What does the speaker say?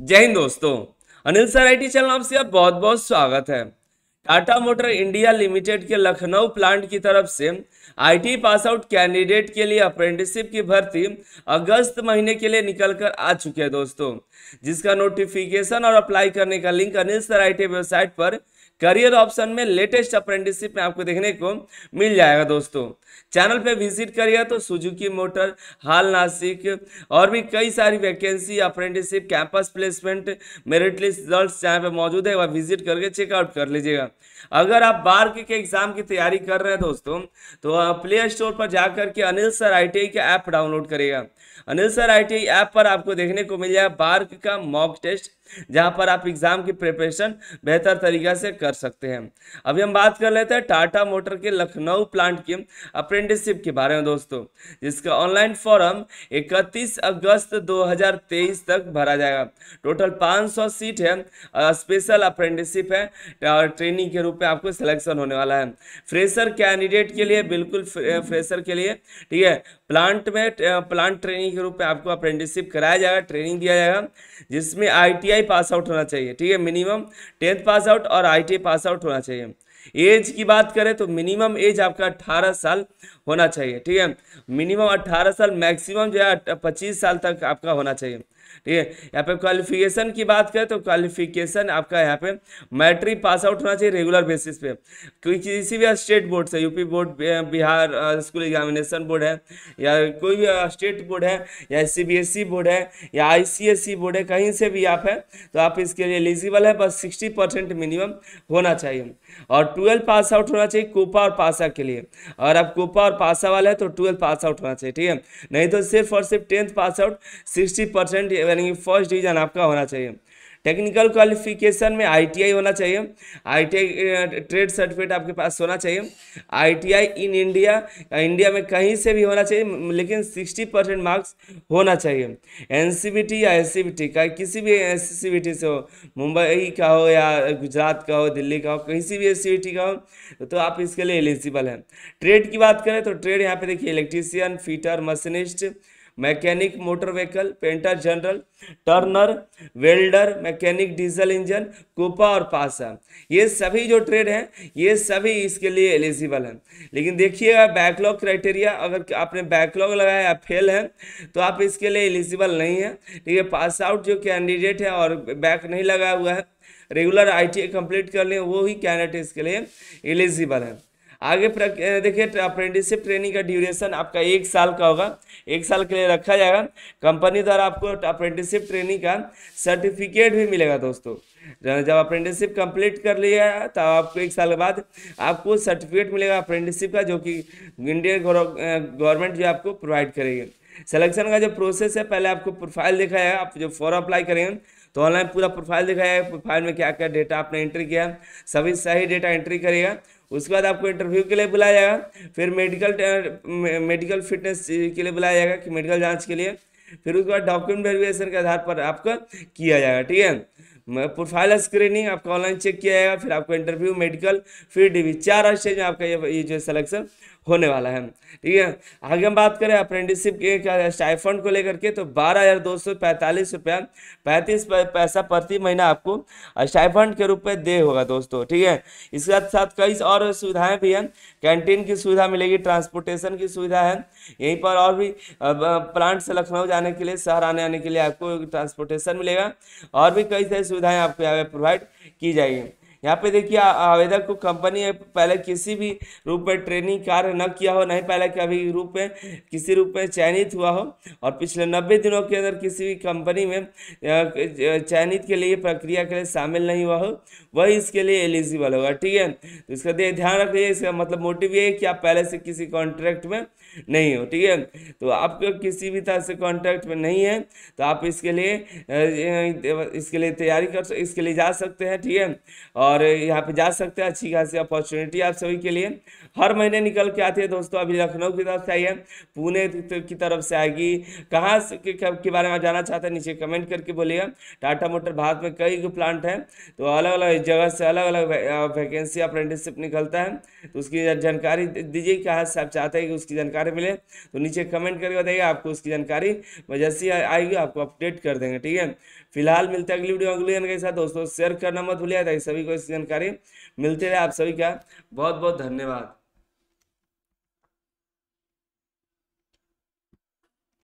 जय हिंद दोस्तों अनिल सर आई चैनल आपसे आप बहुत बहुत स्वागत है टाटा मोटर इंडिया लिमिटेड के लखनऊ प्लांट की तरफ से आईटी पास आउट कैंडिडेट के लिए अप्रेंटिसशिप की भर्ती अगस्त महीने के लिए निकल कर आ चुके हैं दोस्तों जिसका नोटिफिकेशन और अप्लाई करने का लिंक अनिल सर आई वेबसाइट पर करियर ऑप्शन में लेटेस्ट अप्रेंटिसशिप में आपको देखने को मिल जाएगा दोस्तों चैनल पे विजिट करिएगा तो सुजुकी मोटर हाल नासिक और भी कई सारी vacancy apprenticeship campus placement merit list result यहाँ पे मौजूद है वह विजिट करके चेकआउट कर लीजिएगा अगर आप बार के एग्जाम की तैयारी कर रहे हैं दोस्तों तो प्ले स्टोर पर जाकर के अनिल सर आई का ऐप डाउनलोड करेगा अनिल सर आई ऐप पर आपको देखने को मिल जाएगा बार्क का मॉक टेस्ट जहां पर आप एग्जाम की प्रिपरेशन बेहतर तरीके से कर सकते हैं अभी हम बात कर लेते हैं टाटा मोटर के लखनऊ प्लांट की अप्रेंटिसशिप के बारे में दोस्तों जिसका ऑनलाइन फॉर्म 31 अगस्त 2023 तक भरा जाएगा टोटल 500 सीट है स्पेशल अप्रेंटिसशिप है और ट्रेनिंग के रूप में आपको सिलेक्शन होने वाला है फ्रेशर कैंडिडेट के लिए बिल्कुल फ्रेशर के लिए ठीक है प्लांट में प्लांट ट्रेनिंग के रूप में आपको अप्रेंटिसशिप कराया जाएगा ट्रेनिंग दिया जाएगा जिसमें आईटीआई पास आउट होना चाहिए ठीक है मिनिमम टेंथ पास आउट और आई पास आउट होना चाहिए एज की बात करें तो मिनिमम एज आपका 18 साल होना चाहिए ठीक है मिनिमम 18 साल मैक्सिमम जो है 25 साल तक आपका होना चाहिए ठीक है यहाँ पे क्वालिफिकेशन की बात करें तो क्वालिफिकेशन आपका यहाँ पे मैट्रिक पास आउट होना चाहिए रेगुलर बेसिस पे कोई किसी भी स्टेट बोर्ड से UP board Bihar school examination board है या कोई भी स्टेट बोर्ड है या सीबीएसई बोर्ड e है या आईसीएसई बोर्ड e है कहीं से भी आप है तो आप इसके लिए एलिजिबल है बस सिक्सटी मिनिमम होना चाहिए और ट्वेल्व पास आउट होना चाहिए कोपा और पासा के लिए और अब कोपा और पासा वाला है तो ट्वेल्व पास आउट होना चाहिए ठीक है नहीं तो सिर्फ और सिर्फ tenth pass out sixty percent यानी फर्स्ट डिवीजन आपका होना चाहिए टेक्निकल क्वालिफिकेशन में आईटीआई होना चाहिए आईटीआई ट्रेड सर्टिफिकेट आपके पास होना चाहिए आईटीआई इन इंडिया इंडिया में कहीं से भी होना चाहिए लेकिन सिक्सटी परसेंट मार्क्स होना चाहिए एनसीबीटी या एस का किसी भी एससीबीटी से हो मुंबई का हो या गुजरात का हो दिल्ली का हो कहीं भी एस का हो तो आप इसके लिए एलिजिबल हैं ट्रेड की बात करें तो ट्रेड यहाँ पर देखिए electrician fitter machinist mechanic motor vehicle painter general turner welder mechanic diesel engine COPA और पासा ये सभी जो ट्रेड हैं ये सभी इसके लिए एलिजिबल हैं लेकिन देखिएगा बैकलॉग क्राइटेरिया अगर आपने बैकलॉग लगाया या फेल हैं तो आप इसके लिए एलिजिबल नहीं हैं ठीक है पास आउट जो कैंडिडेट है और बैक नहीं लगा हुआ है रेगुलर आई टी कंप्लीट कर लें वो ही कैंडिडेट इसके लिए एलिजिबल है आगे देखिए अप्रेंटिसशिप ट्रेनिंग का ड्यूरेशन आपका एक साल का होगा एक साल के लिए रखा जाएगा कंपनी द्वारा आपको अप्रेंटिसशिप ट्रेनिंग का सर्टिफिकेट भी मिलेगा दोस्तों जब अप्रेंटिसशिप कंप्लीट कर लिया तो आपको एक साल के बाद आपको सर्टिफिकेट मिलेगा अप्रेंटिसशिप का जो कि इंडियन गवर्नमेंट जो आपको प्रोवाइड करेगी सिलेक्शन का जो प्रोसेस है पहले आपको प्रोफाइल देखा है आप जो फॉर्म अप्लाई करेंगे तो ऑनलाइन पूरा प्रोफाइल दिखाया प्रोफाइल में क्या क्या डेटा आपने एंट्री किया सभी सही डेटा एंट्री करेगा उसके बाद आपको इंटरव्यू के लिए बुलाया जाएगा फिर मेडिकल मेडिकल फिटनेस के लिए बुलाया जाएगा कि मेडिकल जाँच के लिए फिर उसके बाद डॉक्यूमेंट वेरिफिकेशन के आधार पर आपका किया जाएगा ठीक है प्रोफाइल स्क्रीनिंग आपका ऑनलाइन चेक किया जाएगा फिर आपको इंटरव्यू मेडिकल फिर डीवी चार स्टेज में आपका ये ये जो सिलेक्शन होने वाला है ठीक है आगे हम बात करें अप्रेंटिसशिप के स्टाइफंड को लेकर के तो बारह हज़ार दो सौ पैंतालीस रुपया पैंतीस पैसा प्रति महीना आपको स्टाइफंड के रूप में दे होगा दोस्तों ठीक है इसके साथ साथ कई और सुविधाएं भी हैं कैंटीन की सुविधा मिलेगी ट्रांसपोर्टेशन की सुविधा है यहीं पर और भी प्लांट से लखनऊ जाने के लिए शहर आने आने के लिए आपको ट्रांसपोर्टेशन मिलेगा और भी कई सारी सुविधाएं आपको यहाँ पे प्रोवाइड की जाएगी यहाँ पे देखिए आवेदक को कंपनी पहले किसी भी रूप में ट्रेनिंग कार्य न किया हो नहीं पहले कभी रूप में किसी रूप में चयनित हुआ हो और पिछले नब्बे दिनों के अंदर किसी भी कंपनी में चयनित के लिए प्रक्रिया के लिए शामिल नहीं हुआ हो वही इसके लिए एलिजिबल होगा ठीक है तो इसका ध्यान रखिए इसका मतलब मोटिव ये है कि आप पहले से किसी कॉन्ट्रैक्ट में नहीं हो ठीक है तो आपको किसी भी तरह से कॉन्ट्रैक्ट में नहीं है तो आप इसके लिए इसके लिए तैयारी कर इसके लिए जा सकते हैं ठीक है और और यहाँ पे जा सकते हैं अच्छी खासी अपॉर्चुनिटी आप सभी के लिए हर महीने निकल के आती है दोस्तों अभी लखनऊ की तरफ से आई है पुणे तो की तरफ से आएगी कहाँ के बारे में जाना चाहते हैं नीचे कमेंट करके बोलिएगा टाटा मोटर भारत में कई प्लांट हैं तो अलग अलग जगह से अलग अलग वैकेंसी अप्रेंटिसशिप निकलता है तो उसकी जानकारी दीजिए कहाँ से आप चाहते हैं कि उसकी जानकारी मिले तो नीचे कमेंट करके बताइए आपको उसकी जानकारी जैसी आएगी आपको अपडेट कर देंगे ठीक है फिलहाल मिलते हैं अगली वीडियो अगले के साथ दोस्तों शेयर करना मत भूलिए सभी को जानकारी मिलते रहे आप सभी का बहुत बहुत धन्यवाद